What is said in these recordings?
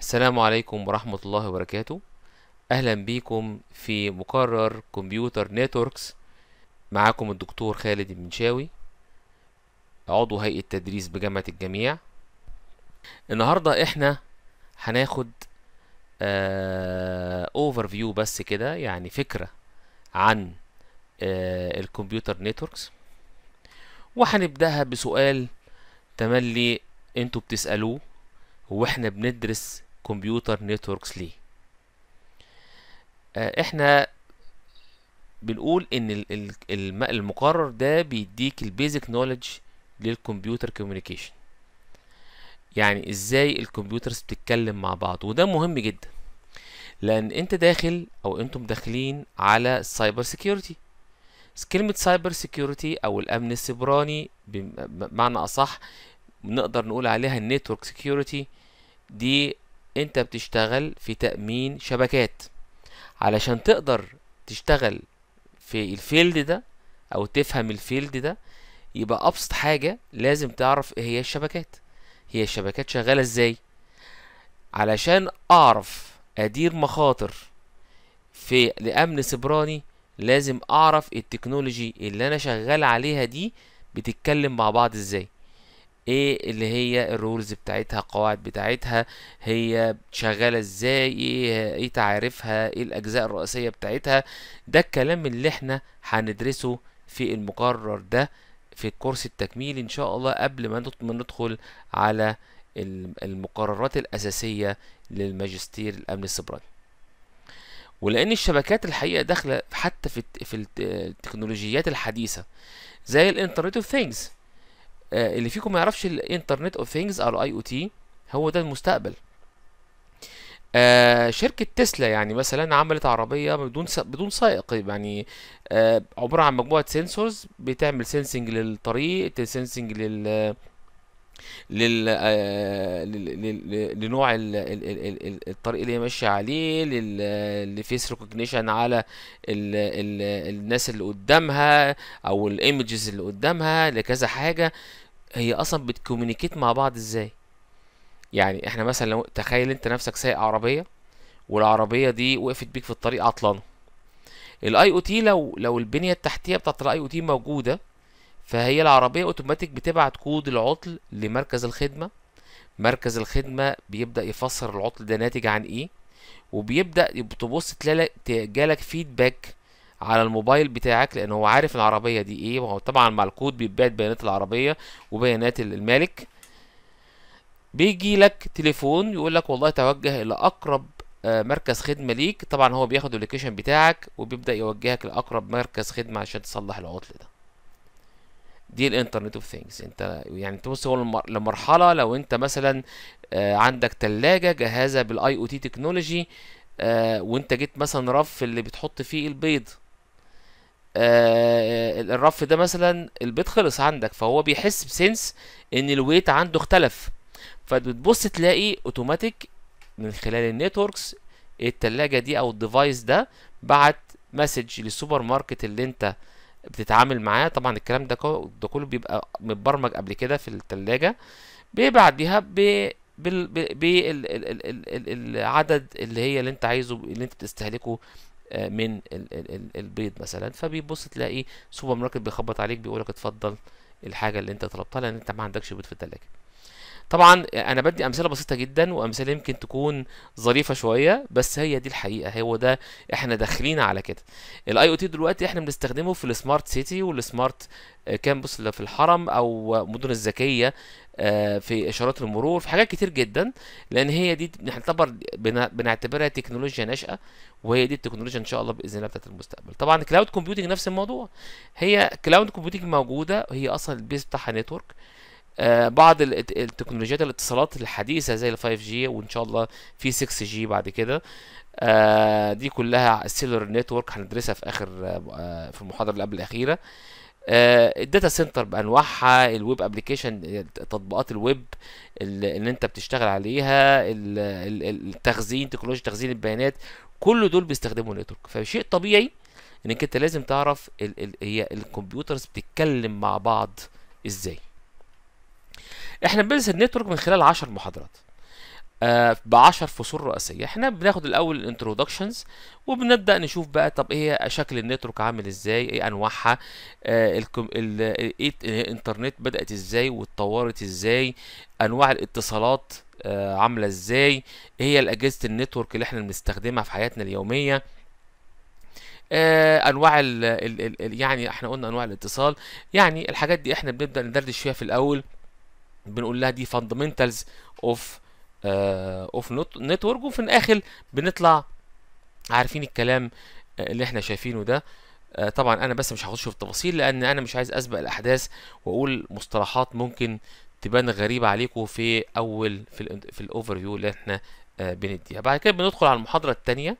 السلام عليكم ورحمة الله وبركاته أهلا بيكم في مقرر كمبيوتر نيتوركس معاكم الدكتور خالد المنشاوي عضو هيئة تدريس بجامعة الجميع النهاردة احنا هناخد اوفر آه، فيو بس كده يعني فكرة عن آه، الكمبيوتر نيتوركس وهنبدأها بسؤال تملي انتوا بتسألوه واحنا بندرس كمبيوتر نتوركس ليه آه، احنا بنقول ان المقرر ده بيديك البيزك نولج للكمبيوتر كوميونيكيشن يعني ازاي الكمبيوترز بتتكلم مع بعض وده مهم جدا لان انت داخل او انتم داخلين على سايبر سيكيورتي كلمة سايبر سيكيورتي او الامن السبراني بمعنى اصح نقدر نقول عليها النتورك سيكيورتي دي انت بتشتغل في تأمين شبكات علشان تقدر تشتغل في الفيلد ده او تفهم الفيلد ده يبقى ابسط حاجة لازم تعرف ايه هي الشبكات هي الشبكات شغالة ازاي علشان اعرف ادير مخاطر في لامن سبراني لازم اعرف التكنولوجي اللي انا شغال عليها دي بتتكلم مع بعض ازاي ايه اللي هي الرولز بتاعتها القواعد بتاعتها هي شغالة ازاي ايه, إيه تعارفها ايه الاجزاء الرئيسية بتاعتها ده الكلام اللي احنا هندرسه في المقرر ده في الكورس التكميل ان شاء الله قبل ما ندخل على المقررات الاساسية للماجستير الامن السبراني ولان الشبكات الحقيقه داخله حتى في في التكنولوجيات الحديثه زي الانترنت اوف ثينجز آه، اللي فيكم ما يعرفش الانترنت اوف ثينجز او اي او تي هو ده المستقبل آه شركة تسلا يعني مثلا عملت عربية بدون بدون سائق يعني آه عبارة عن مجموعة سنسورز بتعمل سنسنج للطريق سنسنج آه، لل لل لنوع الطريق اللي هي ماشيه عليه للفيس ريكوجنيشن على الناس اللي قدامها او الايمجز اللي قدامها لكذا حاجه هي اصلا بتكومينيكيت مع بعض ازاي يعني احنا مثلا لو تخيل انت نفسك سايق عربيه والعربيه دي وقفت بيك في الطريق عطلانه الاي او تي لو لو البنيه التحتيه بتاعت الاي او تي موجوده فهي العربيه اوتوماتيك بتبعت كود العطل لمركز الخدمه مركز الخدمه بيبدا يفسر العطل ده ناتج عن ايه وبيبدا تبص تلاقي جالك فيدباك على الموبايل بتاعك لان هو عارف العربيه دي ايه وهو طبعا مع الكود بيبعت بيانات العربيه وبيانات المالك بيجي لك تليفون يقول لك والله توجه الى اقرب آه، مركز خدمه ليك طبعا هو بياخد اللوكيشن بتاعك وبيبدا يوجهك لاقرب مركز خدمه عشان تصلح العطل ده دي الانترنت اوف ثينجز انت يعني توصل هو لمرحله لو انت مثلا آه، عندك ثلاجه جاهزه بالاي او تي تكنولوجي وانت جيت مثلا رف اللي بتحط فيه البيض آه الرف ده مثلا البيت خلص عندك فهو بيحس بسنس ان الويت عنده اختلف فبتبص تلاقي اوتوماتيك من خلال النيتوركس التلاجة دي او الديفايس ده بعت مسج للسوبر ماركت اللي انت بتتعامل معاه طبعا الكلام ده ده كله بيبقى متبرمج قبل كده في التلاجة بيبعت بيها بالعدد اللي هي اللي انت عايزه اللي انت بتستهلكه آه، من البيض مثلا فبيبص تلاقي سوبر ماركت بيخبط عليك بيقول لك اتفضل الحاجه اللي انت طلبتها لان انت ما عندكش بيض في الثلاجه طبعا انا بدي امثله بسيطه جدا وامثله يمكن تكون ظريفه شويه بس هي دي الحقيقه هو ده احنا داخلين على كده الاي او تي دلوقتي احنا بنستخدمه في السمارت سيتي والسمارت كامبوس اللي في الحرم او مدن الذكيه آه، في اشارات المرور في حاجات كتير جدا لان هي دي بنعتبر بنعتبرها تكنولوجيا ناشئه وهي دي التكنولوجيا ان شاء الله باذن الله بتاعت المستقبل طبعا كلاود كومبيوتنج نفس الموضوع هي كلاود كومبيوتنج موجوده هي اصلا البيس بتاعها نتورك آه، بعض التكنولوجيات الاتصالات الحديثه زي ال 5G وان شاء الله في 6G بعد كده آه، دي كلها السيلر نتورك هندرسها في اخر آه، في المحاضره اللي قبل الاخيره الداتا سنتر بانواعها الويب ابلكيشن تطبيقات الويب اللي انت بتشتغل عليها التخزين تكنولوجيا تخزين البيانات كل دول بيستخدموا نتورك فشيء طبيعي انك انت لازم تعرف هي الكمبيوترز بتتكلم مع بعض ازاي احنا بندرس النتورك من خلال 10 محاضرات آه ب 10 فصول رئيسيه احنا بناخد الاول الانترودكشنز وبنبدا نشوف بقى طب ايه شكل النتورك عامل ازاي ايه انواعها آه الكم... ايه الانترنت بدات ازاي واتطورت ازاي انواع الاتصالات آه عامله ازاي ايه هي الاجهزه النتورك اللي احنا بنستخدمها في حياتنا اليوميه آه انواع الـ الـ الـ يعني احنا قلنا انواع الاتصال يعني الحاجات دي احنا بنبدا ندردش فيها في الاول بنقول لها دي فاندمنتالز اوف اوف نتورك وفي الاخر بنطلع عارفين الكلام آه، اللي احنا شايفينه ده آه، طبعا انا بس مش هخش في التفاصيل لان انا مش عايز اسبق الاحداث واقول مصطلحات ممكن تبان غريبه عليكم في اول في الـ في الاوفر فيو اللي احنا آه، بنديها بعد كده بندخل على المحاضره الثانيه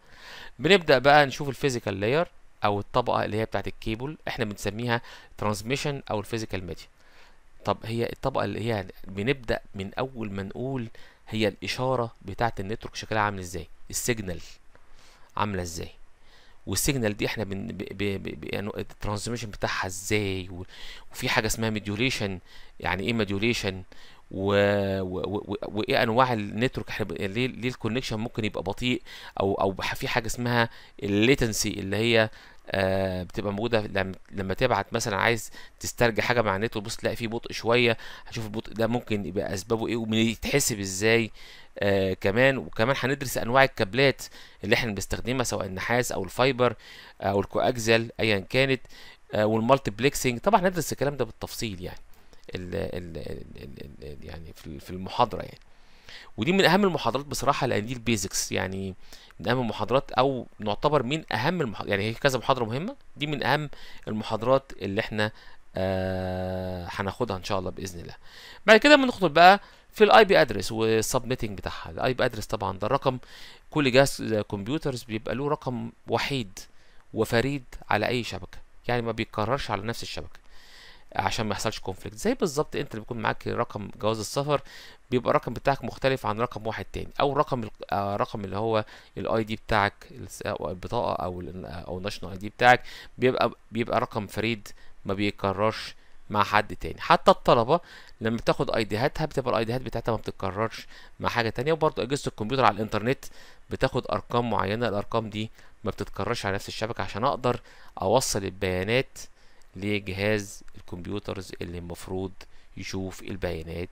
بنبدا بقى نشوف الفيزيكال لاير او الطبقه اللي هي بتاعت الكيبل احنا بنسميها ترانسميشن او الفيزيكال ميديا طب هي الطبقة اللي هي بنبدأ من أول ما نقول هي الإشارة بتاعة النتورك شكلها عامل إزاي السيجنال عاملة إزاي والسيجنال دي احنا بن ب ب يعني بتاعها ازاي وفي حاجه اسمها ميديوليشن يعني ايه ميديوليشن وايه و... و... ايه انواع النتورك احنا ليه ليه الكونكشن ممكن يبقى بطيء او او في حاجه اسمها الليتنسي اللي هي آه بتبقى موجوده لما, لما تبعت مثلا عايز تسترجع حاجه مع النت وبص تلاقي فيه بطء شويه هشوف البطء ده ممكن يبقى اسبابه ايه وبيتحسب ازاي آه كمان وكمان هندرس انواع الكابلات اللي احنا بنستخدمها سواء النحاس او الفايبر او الكواكزل ايا كانت آه والمالتي بليكسنج طبعا هندرس الكلام ده بالتفصيل يعني ال ال ال ال يعني في المحاضره يعني ودي من اهم المحاضرات بصراحه لان دي البيزكس يعني من اهم المحاضرات او نعتبر من اهم المحاضرات يعني هي كذا محاضره مهمه دي من اهم المحاضرات اللي احنا آه، هناخدها آه ان شاء الله باذن الله بعد كده بندخل بقى في الاي بي ادرس والسبميتنج بتاعها الاي بي ادرس طبعا ده الرقم كل جهاز كمبيوترز آه، بيبقى له رقم وحيد وفريد على اي شبكه يعني ما بيتكررش على نفس الشبكه عشان ما يحصلش كونفليكت زي بالظبط انت اللي بيكون معاك رقم جواز السفر بيبقى الرقم بتاعك مختلف عن رقم واحد تاني او رقم آه، رقم اللي هو الاي دي بتاعك البطاقه او او الناشونال اي دي بتاعك بيبقى بيبقى رقم فريد ما بيتكررش مع حد تاني حتى الطلبه لما بتاخد اي ديهاتها بتبقى الاي ديهات بتاعتها ما بتتكررش مع حاجه تانية وبرده اجهزه الكمبيوتر على الانترنت بتاخد ارقام معينه الارقام دي ما بتتكررش على نفس الشبكه عشان اقدر اوصل البيانات لجهاز الكمبيوترز اللي المفروض يشوف البيانات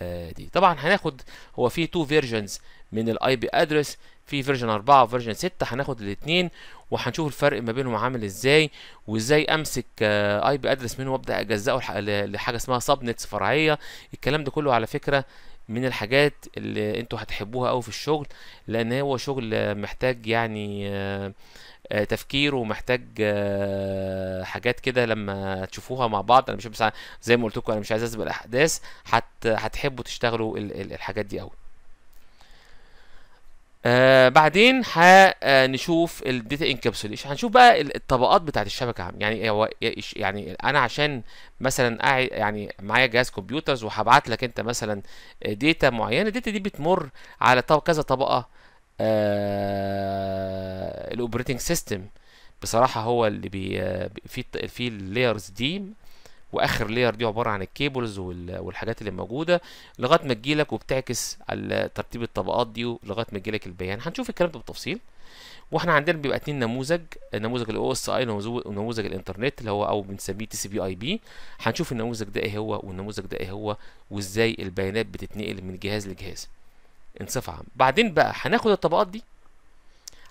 آه، دي طبعا هناخد هو في تو فيرجنز من الاي بي ادرس في فيرجن 4 وفيرجن 6 هناخد الاثنين وهنشوف الفرق ما بينهم عامل ازاي وازاي امسك اي بي ادرس منه وابدا اجزئه لحاجه اسمها سب نتس فرعيه الكلام ده كله على فكره من الحاجات اللي انتوا هتحبوها قوي في الشغل لان هو شغل محتاج يعني آآ آه، آه، تفكير ومحتاج آه، حاجات كده لما تشوفوها مع بعض انا مش زي ما قلت لكم انا مش عايز اسبق الاحداث حت هتحبوا تشتغلوا الحاجات دي قوي آه بعدين هنشوف الداتا انكابسوليشن هنشوف بقى الطبقات بتاعت الشبكه عم يعني إيه، هو إيه، يعني إيه. انا عشان مثلا قاعد يعني معايا جهاز كمبيوترز وهبعت لك انت مثلا داتا آه، معينه الداتا دي بتمر على كذا طبقه آه، الاوبريتنج سيستم بصراحه هو اللي بي آه، في في اللايرز دي واخر لاير دي عباره عن الكيبلز والحاجات اللي موجوده لغايه ما تجيلك وبتعكس على ترتيب الطبقات دي لغايه ما تجيلك البيان هنشوف الكلام ده بالتفصيل واحنا عندنا بيبقى اتنين نموذج نموذج الاو اس اي ونموذج الانترنت اللي هو او بنسميه تي سي بي اي بي هنشوف النموذج ده ايه هو والنموذج ده ايه هو وازاي البيانات بتتنقل من جهاز لجهاز ان صفه عامه بعدين بقى هناخد الطبقات دي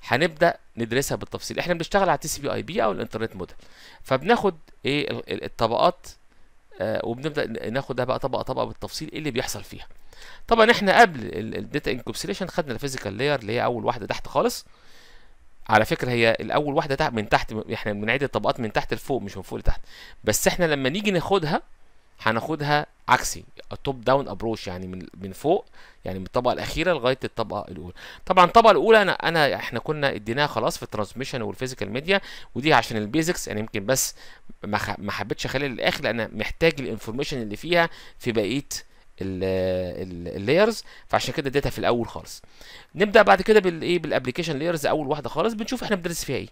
هنبدا ندرسها بالتفصيل احنا بنشتغل على تي سي بي اي بي او الانترنت موديل فبناخد ايه الطبقات آه وبنبدا ناخدها بقى طبقه طبقه بالتفصيل ايه اللي بيحصل فيها طبعا احنا قبل الداتا انكوبسليشن خدنا الفيزيكال لاير اللي هي اول واحده تحت خالص على فكره هي الاول واحده تحت من تحت احنا بنعيد الطبقات من تحت لفوق مش من فوق لتحت بس احنا لما نيجي ناخدها هناخدها عكسي توب داون ابروش يعني من من فوق يعني من الطبقه الاخيره لغايه الطبقه الاولى طبعا الطبقه الاولى انا انا احنا كنا اديناها خلاص في الترانسميشن والفيزيكال ميديا ودي عشان البيزكس يعني يمكن بس ما حبيتش اخليها للاخر لان محتاج الانفورميشن اللي فيها في بقيه اللايرز فعشان كده اديتها في الاول خالص نبدا بعد كده بالايه بالابلكيشن لايرز اول واحده خالص بنشوف احنا بندرس فيها ايه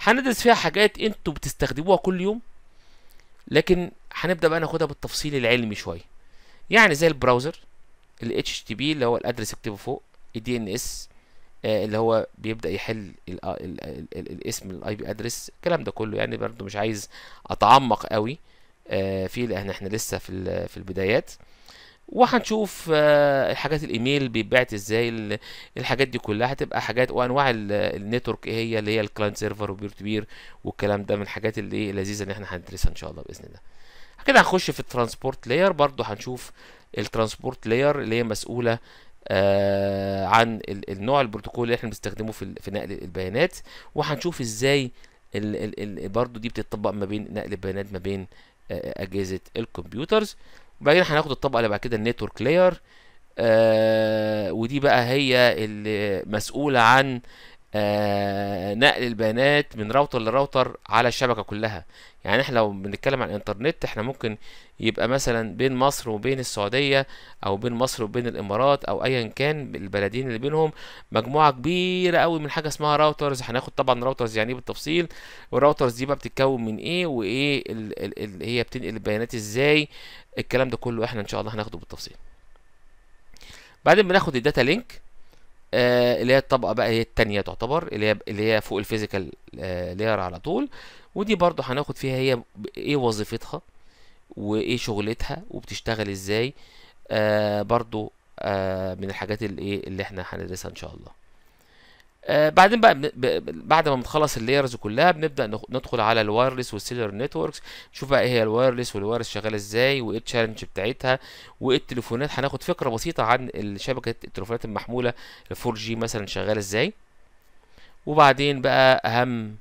هندرس فيها حاجات انتوا بتستخدموها كل يوم لكن هنبدا بقى ناخدها بالتفصيل العلمي شويه يعني زي البراوزر ال HTTP اللي هو الادرس اكتبه فوق ال DNS آه، اللي هو بيبدا يحل آه، الاسم الاي بي ادرس الكلام ده كله يعني برده مش عايز اتعمق قوي آه، في فيه لان احنا لسه في في البدايات وهنشوف حاجات الايميل بيتبعت ازاي الحاجات دي كلها هتبقى حاجات وانواع النتورك ايه هي اللي هي الكلاينت سيرفر وبير تو بير والكلام ده من الحاجات اللي إيه، لذيذه اللي احنا هندرسها ان شاء الله باذن الله كده هنخش في الترانسبورت لاير برضو هنشوف الترانسبورت لاير اللي هي مسؤوله آه عن النوع البروتوكول اللي احنا بنستخدمه في, في نقل البيانات وهنشوف ازاي برضو دي بتتطبق ما بين نقل البيانات ما بين آه اجهزه الكمبيوترز وبعدين هناخد الطبقه اللي بعد كده النيتورك لاير آه ودي بقى هي المسؤوله عن آه نقل البيانات من راوتر لراوتر على الشبكه كلها يعني احنا لو بنتكلم عن الانترنت احنا ممكن يبقى مثلا بين مصر وبين السعوديه او بين مصر وبين الامارات او ايا كان البلدين اللي بينهم مجموعه كبيره قوي من حاجه اسمها راوترز هناخد طبعا راوترز يعني ايه بالتفصيل والراوترز دي بقى بتتكون من ايه وايه اللي هي بتنقل البيانات ازاي الكلام ده كله احنا ان شاء الله هناخده بالتفصيل بعدين بناخد الداتا لينك آه اللي هي الطبقه بقى هي الثانيه تعتبر اللي هي اللي هي فوق الفيزيكال آه لاير على طول ودي برضو هناخد فيها هي ايه وظيفتها وايه شغلتها وبتشتغل ازاي آه برضو آه من الحاجات اللي ايه اللي احنا هندرسها ان شاء الله آه بعدين بقى بعد ما بنخلص اللايرز كلها بنبدا ندخل على الوايرلس والسيلر نتوركس نشوف بقى ايه هي الوايرلس والوايرلس شغاله ازاي وايه التشالنج بتاعتها وايه التليفونات هناخد فكره بسيطه عن شبكه التليفونات المحموله 4 جي مثلا شغاله ازاي وبعدين بقى اهم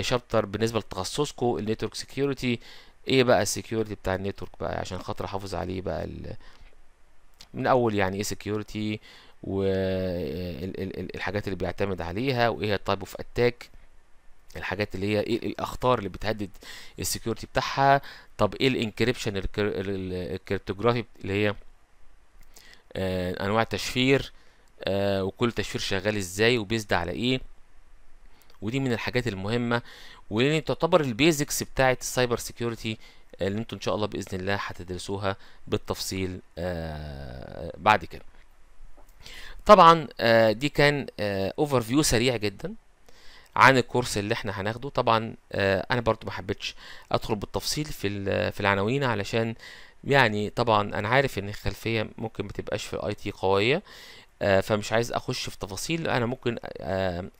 شابتر بالنسبه لتخصصكم النتورك سكيورتي ايه بقى السكيورتي بتاع النتورك بقى عشان خاطر احافظ عليه بقى من اول يعني ايه سكيورتي والحاجات اللي بيعتمد عليها وايه هي التايب اوف اتاك الحاجات اللي هي ايه الاخطار اللي بتهدد السكيورتي بتاعها طب ايه الانكريبشن الكريبتوجرافي اللي هي آه انواع التشفير آه وكل تشفير شغال ازاي وبيزد على ايه ودي من الحاجات المهمه واللي تعتبر البيزكس بتاعه السايبر آه، سكيورتي اللي انتوا ان شاء الله باذن الله هتدرسوها بالتفصيل آه بعد كده طبعا آه، دي كان اوفر آه، فيو سريع جدا عن الكورس اللي احنا هناخده طبعا آه، انا برضو ما حبيتش ادخل بالتفصيل في في العناوين علشان يعني طبعا انا عارف ان الخلفيه ممكن ما تبقاش في الاي تي قويه فمش عايز اخش في تفاصيل انا ممكن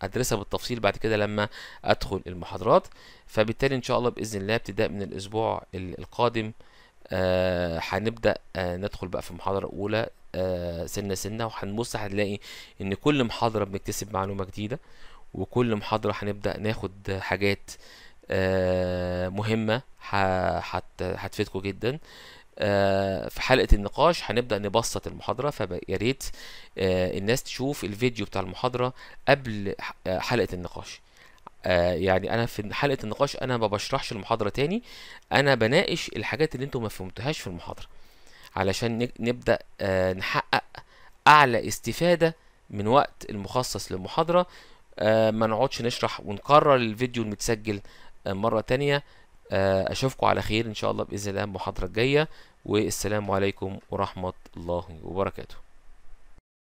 ادرسها بالتفصيل بعد كده لما ادخل المحاضرات فبالتالي ان شاء الله باذن الله ابتداء من الاسبوع القادم هنبدا ندخل بقى في المحاضره الاولى آه، سنه سنه وهنبص هنلاقي ان كل محاضره بنكتسب معلومه جديده وكل محاضره هنبدا ناخد حاجات آه، مهمه هتفيدكم جدا آه، في حلقه النقاش هنبدا نبسط المحاضره فيا ريت الناس تشوف الفيديو بتاع المحاضره قبل حلقه النقاش يعني انا في حلقه النقاش انا ما بشرحش المحاضره تاني انا بناقش الحاجات اللي انتم ما فهمتوهاش في المحاضره علشان نبدأ آه، نحقق أعلى استفادة من وقت المخصص للمحاضرة آه، ما نقعدش نشرح ونكرر الفيديو المتسجل آه، مرة تانية أشوفكم على خير إن شاء الله بإذن الله المحاضرة الجاية والسلام عليكم ورحمة الله وبركاته